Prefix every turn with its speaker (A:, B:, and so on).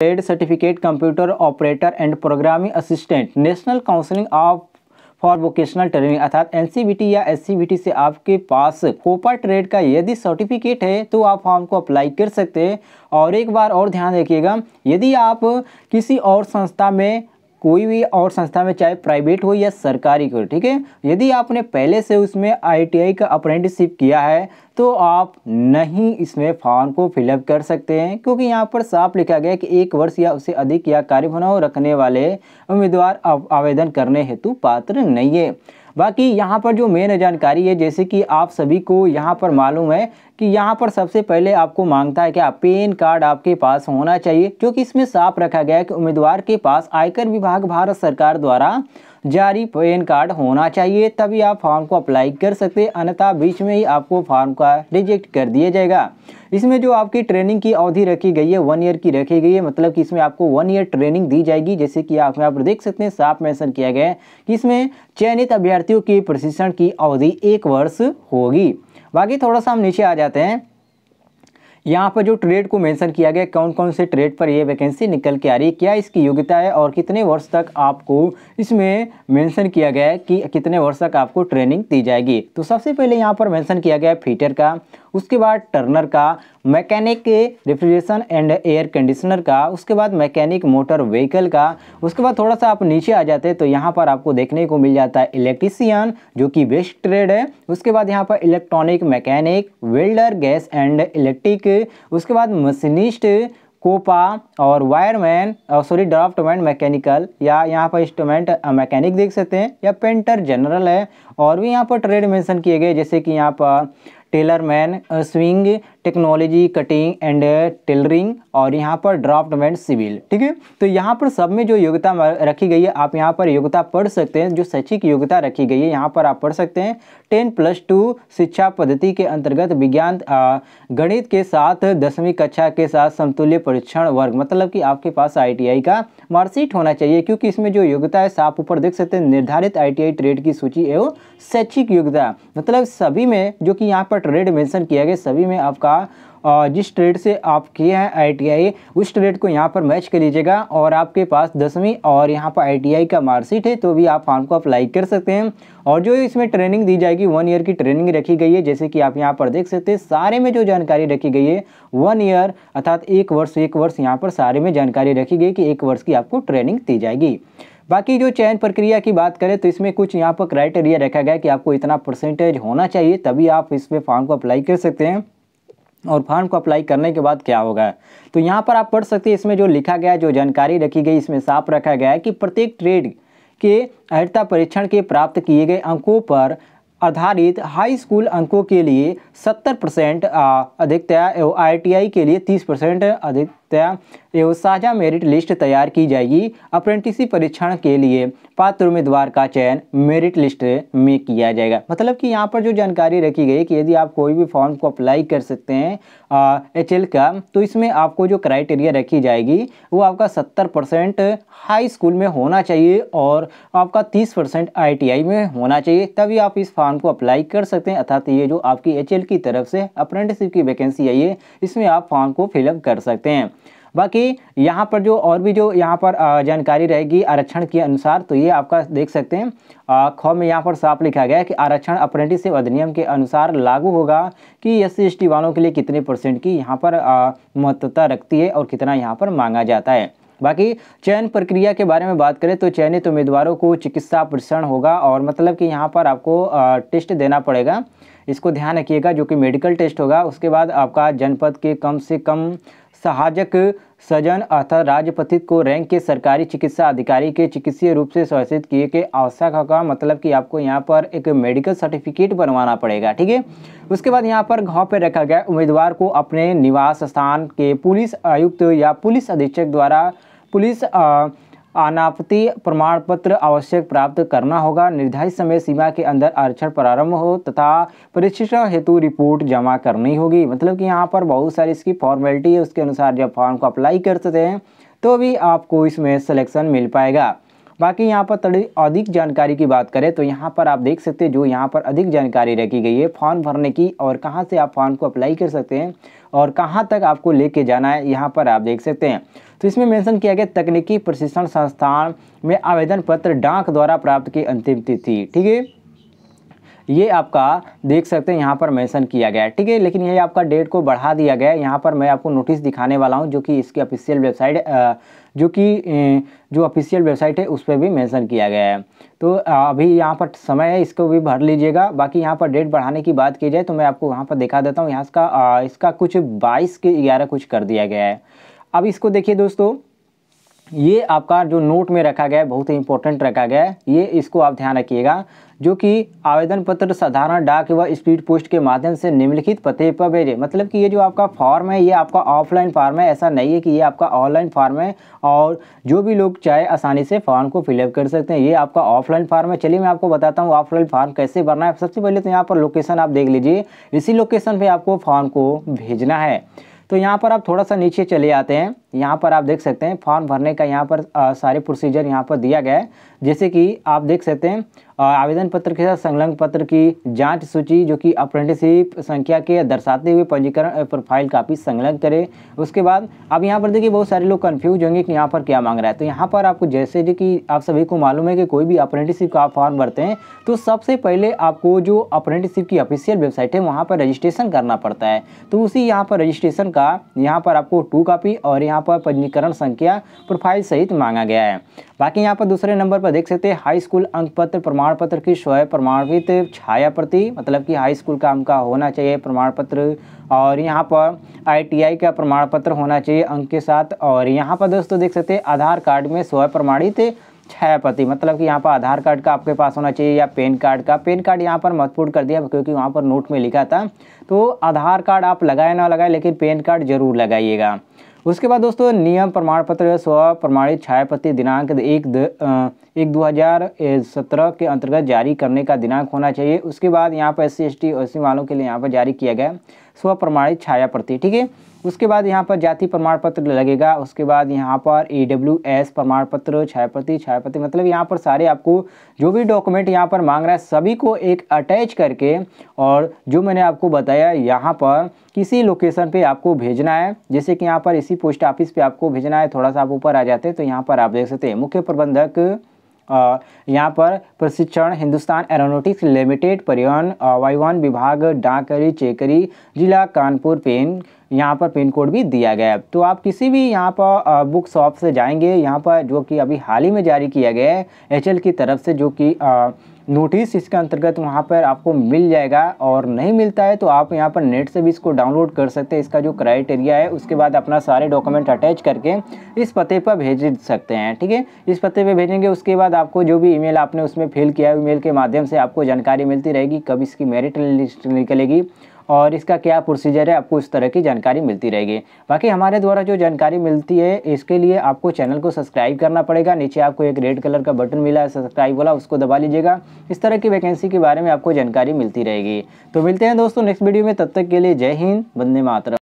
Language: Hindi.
A: trade certificate computer operator and programming assistant national councilling of for vocational training अर्थात एन या एस से आपके पास कोपर ट्रेड का यदि सर्टिफिकेट है तो आप फॉर्म को अप्लाई कर सकते हैं और एक बार और ध्यान रखिएगा यदि आप किसी और संस्था में कोई भी और संस्था में चाहे प्राइवेट हो या सरकारी हो ठीक है यदि आपने पहले से उसमें आईटीआई का अप्रेंटिसशिप किया है तो आप नहीं इसमें फॉर्म को फिलअप कर सकते हैं क्योंकि यहाँ पर साफ लिखा गया कि एक वर्ष या उससे अधिक या कार्य कार्यभाव रखने वाले उम्मीदवार आवेदन करने हेतु पात्र नहीं है बाकी यहाँ पर जो मेन जानकारी है जैसे कि आप सभी को यहाँ पर मालूम है कि यहाँ पर सबसे पहले आपको मांगता है क्या पेन कार्ड आपके पास होना चाहिए क्योंकि इसमें साफ रखा गया है कि उम्मीदवार के पास आयकर विभाग भारत सरकार द्वारा जारी पेन कार्ड होना चाहिए तभी आप फॉर्म को अप्लाई कर सकते हैं अन्यथा बीच में ही आपको फॉर्म का रिजेक्ट कर दिया जाएगा इसमें जो आपकी ट्रेनिंग की अवधि रखी गई है वन ईयर की रखी गई है मतलब कि इसमें आपको वन ईयर ट्रेनिंग दी जाएगी जैसे कि आप यहाँ पर देख सकते हैं साफ मेंशन किया गया है कि इसमें चयनित अभ्यर्थियों के प्रशिक्षण की अवधि एक वर्ष होगी बाकी थोड़ा सा हम नीचे आ जाते हैं यहाँ पर जो ट्रेड को मेंशन किया गया कौन कौन से ट्रेड पर ये वैकेंसी निकल के आ रही है क्या इसकी योग्यता है और कितने वर्ष तक आपको इसमें मेंशन किया गया है कि कितने वर्ष तक आपको ट्रेनिंग दी जाएगी तो सबसे पहले यहाँ पर मेंशन किया गया है फीटर का उसके बाद टर्नर का mechanic refrigeration and air conditioner का उसके बाद मैकेनिक मोटर व्हीकल का उसके बाद थोड़ा सा आप नीचे आ जाते हैं तो यहाँ पर आपको देखने को मिल जाता है इलेक्ट्रीसियन जो कि बेस्ट ट्रेड है उसके बाद यहाँ पर electronic mechanic welder gas and electric उसके बाद मशीनिस्ट कोपा और वायरमैन और सॉरी ड्राफ्टमैन मैकेनिकल या यहाँ पर इंस्ट्रूमेंट मैकेनिक देख सकते हैं या पेंटर जनरल है और भी यहाँ पर ट्रेड मेंशन किए गए जैसे कि यहाँ पर tailor man sewing technology cutting and tailoring और यहाँ पर ड्राफ्ट एंड सिविल ठीक है तो यहाँ पर सब में जो योग्यता रखी गई है आप यहाँ पर योग्यता पढ़ सकते हैं जो शैक्षिक योग्यता रखी गई है यहाँ पर आप पढ़ सकते हैं टेन प्लस टू शिक्षा पद्धति के अंतर्गत विज्ञान गणित के साथ दसवीं कक्षा के साथ समतुल्य परीक्षण वर्ग मतलब कि आपके पास आई का मार्कशीट होना चाहिए क्योंकि इसमें जो योग्यता है आप ऊपर देख सकते हैं निर्धारित आई ट्रेड की सूची एवं शैक्षिक योग्यता मतलब सभी में जो कि यहाँ पर ट्रेड मैंशन किया गया सभी में आपका का जिस ट्रेड से आप किए हैं आईटीआई उस ट्रेड को यहाँ पर मैच कर लीजिएगा और आपके पास दसवीं और यहाँ पर आईटीआई का मार्कशीट है तो भी आप फॉर्म को अप्लाई कर सकते हैं और जो इसमें ट्रेनिंग दी जाएगी वन ईयर की ट्रेनिंग रखी गई है जैसे कि आप यहाँ पर देख सकते हैं सारे में जो जानकारी रखी गई है वन ईयर अर्थात एक वर्ष एक वर्ष यहाँ पर सारे में जानकारी रखी गई कि एक वर्ष की आपको ट्रेनिंग दी जाएगी बाकी जो चयन प्रक्रिया की बात करें तो इसमें कुछ यहाँ पर क्राइटेरिया रखा गया कि आपको इतना परसेंटेज होना चाहिए तभी आप इसमें फॉर्म को अप्लाई कर सकते हैं और फॉर्म को अप्लाई करने के बाद क्या होगा तो यहाँ पर आप पढ़ सकते हैं इसमें जो लिखा गया जो जानकारी रखी गई इसमें साफ रखा गया है कि प्रत्येक ट्रेड के अहिता परीक्षण के प्राप्त किए गए अंकों पर आधारित हाई स्कूल अंकों के लिए 70 परसेंट आई टी आई के लिए 30 परसेंट अधिक नियोक्ता एवं साझा मेरिट लिस्ट तैयार की जाएगी अप्रेंटिसी परीक्षण के लिए पात्र उम्मीदवार का चयन मेरिट लिस्ट में किया जाएगा मतलब कि यहाँ पर जो जानकारी रखी गई कि यदि आप कोई भी फॉर्म को अप्लाई कर सकते हैं एच का तो इसमें आपको जो क्राइटेरिया रखी जाएगी वो आपका सत्तर परसेंट हाई स्कूल में होना चाहिए और आपका तीस परसेंट आई में होना चाहिए तभी आप इस फॉर्म को अप्लाई कर सकते हैं अर्थात ये जो आपकी एच की तरफ से अप्रेंटिसिप की वैकेंसी आई है इसमें आप फॉर्म को फिलअप कर सकते हैं बाकी यहाँ पर जो और भी जो यहाँ पर जानकारी रहेगी आरक्षण के अनुसार तो ये आपका देख सकते हैं ख में यहाँ पर साफ लिखा गया है कि आरक्षण अप्रेंटिसशिप अधिनियम के अनुसार लागू होगा कि एस सी वालों के लिए कितने परसेंट की यहाँ पर महत्वता रखती है और कितना यहाँ पर मांगा जाता है बाकी चयन प्रक्रिया के बारे में बात करें तो चयनित उम्मीदवारों को चिकित्सा परीक्षण होगा और मतलब कि यहाँ पर आपको टेस्ट देना पड़ेगा इसको ध्यान रखिएगा जो कि मेडिकल टेस्ट होगा उसके बाद आपका जनपद के कम से कम सहायक सजन अर्थात राजपथित को रैंक के सरकारी चिकित्सा अधिकारी के चिकित्सीय रूप से स्वास्थ्य किए के आवश्यक का मतलब कि आपको यहाँ पर एक मेडिकल सर्टिफिकेट बनवाना पड़ेगा ठीक है उसके बाद यहाँ पर घाव पर रखा गया उम्मीदवार को अपने निवास स्थान के पुलिस आयुक्त या पुलिस अधीक्षक द्वारा पुलिस अनापत्ति प्रमाण पत्र आवश्यक प्राप्त करना होगा निर्धारित समय सीमा के अंदर आरक्षण प्रारंभ हो तथा परीक्षण हेतु रिपोर्ट जमा करनी होगी मतलब कि यहाँ पर बहुत सारी इसकी फॉर्मेलिटी है उसके अनुसार जब फॉर्म को अप्लाई कर सकते हैं तो भी आपको इसमें सिलेक्शन मिल पाएगा बाकी यहाँ पर अधिक जानकारी की बात करें तो यहाँ पर आप देख सकते हैं जो यहाँ पर अधिक जानकारी रखी गई है फॉर्म भरने की और कहाँ से आप फॉर्म को अप्लाई कर सकते हैं और कहाँ तक आपको लेके जाना है यहाँ पर आप देख सकते हैं तो इसमें मेंशन किया गया तकनीकी प्रशिक्षण संस्थान में आवेदन पत्र डाक द्वारा प्राप्त की अंतिम तिथि ठीक है ये आपका देख सकते हैं यहाँ पर मेंशन किया गया है ठीक है लेकिन ये आपका डेट को बढ़ा दिया गया है यहाँ पर मैं आपको नोटिस दिखाने वाला हूँ जो कि इसकी ऑफिशियल वेबसाइट जो कि जो ऑफिशियल वेबसाइट है उस पर भी मेंशन किया गया है तो अभी यहाँ पर समय है इसको भी भर लीजिएगा बाकी यहाँ पर डेट बढ़ाने की बात की जाए तो मैं आपको वहाँ पर दिखा देता हूँ यहाँ इसका इसका कुछ बाईस के ग्यारह कुछ कर दिया गया है अब इसको देखिए दोस्तों ये आपका जो नोट में रखा गया है बहुत ही इंपॉर्टेंट रखा गया है ये इसको आप ध्यान रखिएगा जो कि आवेदन पत्र साधारण डाक व स्पीड पोस्ट के माध्यम से निम्नलिखित पते पर भेजे मतलब कि ये जो आपका फॉर्म है ये आपका ऑफलाइन फॉर्म है ऐसा नहीं है कि ये आपका ऑनलाइन फॉर्म है और जो भी लोग चाहे आसानी से फॉर्म को फिलअप कर सकते हैं ये आपका ऑफलाइन फॉर्म है चलिए मैं आपको बताता हूँ ऑफलाइन फॉर्म कैसे भरना है सबसे पहले तो यहाँ पर लोकेशन आप देख लीजिए इसी लोकेशन पर आपको फॉर्म को भेजना है तो यहाँ पर आप थोड़ा सा नीचे चले आते हैं यहाँ पर आप देख सकते हैं फॉर्म भरने का यहाँ पर आ, सारे प्रोसीजर यहाँ पर दिया गया है जैसे कि आप देख सकते हैं आवेदन पत्र के साथ संलग्न पत्र की जांच सूची जो कि अप्रेंटिसशिप संख्या के दर्शाते हुए पंजीकरण प्रोफाइल कापी संलग्न करें उसके बाद अब यहाँ पर देखिए बहुत सारे लोग कन्फ्यूज होंगे कि यहाँ पर क्या मांग रहा है तो यहाँ पर आपको जैसे जो कि आप सभी को मालूम है कि कोई भी अप्रेंटिसशिप का फॉर्म भरते हैं तो सबसे पहले आपको जो अप्रेंटिसशिप की ऑफिशियल वेबसाइट है वहाँ पर रजिस्ट्रेशन करना पड़ता है तो उसी यहाँ पर रजिस्ट्रेशन का यहाँ पर आपको टू कापी और यहाँ यहाँ पर पंजीकरण संख्या प्रोफाइल सहित मांगा गया है बाकी यहाँ पर दूसरे नंबर पर देख सकते हैं हाई स्कूल अंक पत्र प्रमाण पत्र की स्वयं प्रमाणित छाया प्रति मतलब कि हाई स्कूल का आपका होना चाहिए प्रमाण पत्र और यहाँ पर आईटीआई का प्रमाण पत्र होना चाहिए अंक के साथ और यहाँ पर दोस्तों देख सकते हैं आधार कार्ड में स्वयं प्रमाणित छाया प्रति मतलब कि यहाँ पर आधार कार्ड का आपके पास होना चाहिए या पेन कार्ड का पेन कार्ड यहाँ पर महत्वपूर्ण कर दिया क्योंकि वहाँ पर नोट में लिखा था तो आधार कार्ड आप लगाए ना लगाए लेकिन पेन कार्ड जरूर लगाइएगा उसके बाद दोस्तों नियम प्रमाण पत्र स्व प्रमाणित छायापति दिनांक एक दो हज़ार सत्रह के अंतर्गत जारी करने का दिनांक होना चाहिए उसके बाद यहाँ पर एस सी एस टी वालों के लिए यहाँ पर जारी किया गया स्व प्रमाणित छायाप्रति ठीक है उसके बाद यहाँ पर जाति प्रमाण पत्र लगेगा उसके बाद यहाँ पर ई डब्ल्यू एस प्रमाण पत्र छायाप्रति छायापति मतलब यहाँ पर सारे आपको जो भी डॉक्यूमेंट यहाँ पर मांग रहा है सभी को एक अटैच करके और जो मैंने आपको बताया यहाँ पर किसी लोकेशन पे आपको भेजना है जैसे कि यहाँ पर इसी इसी पोस्ट ऑफिस पे आपको भेजना है थोड़ा सा आप ऊपर आ जाते हैं तो यहाँ पर आप देख सकते हैं मुख्य प्रबंधक यहाँ पर प्रशिक्षण हिंदुस्तान एरोनोटिक्स लिमिटेड परिवहन वायुवान विभाग डाकरी चेकरी जिला कानपुर पेन यहाँ पर पिन कोड भी दिया गया है तो आप किसी भी यहाँ पर बुक शॉप से जाएंगे यहाँ पर जो कि अभी हाल ही में जारी किया गया है एच की तरफ से जो कि नोटिस इसके अंतर्गत वहाँ पर आपको मिल जाएगा और नहीं मिलता है तो आप यहाँ पर नेट से भी इसको डाउनलोड कर सकते हैं इसका जो क्राइटेरिया है उसके बाद अपना सारे डॉक्यूमेंट अटैच करके इस पते पर भेज सकते हैं ठीक है इस पते पर भेजेंगे उसके बाद आपको जो भी ईमेल आपने उसमें फिल किया है ई के माध्यम से आपको जानकारी मिलती रहेगी कब इसकी मेरिट लिस्ट निकलेगी और इसका क्या प्रोसीजर है आपको इस तरह की जानकारी मिलती रहेगी बाकी हमारे द्वारा जो जानकारी मिलती है इसके लिए आपको चैनल को सब्सक्राइब करना पड़ेगा नीचे आपको एक रेड कलर का बटन मिला है सब्सक्राइब वाला उसको दबा लीजिएगा इस तरह की वैकेंसी के बारे में आपको जानकारी मिलती रहेगी तो मिलते हैं दोस्तों नेक्स्ट वीडियो में तब तक के लिए जय हिंद बंदे मातरम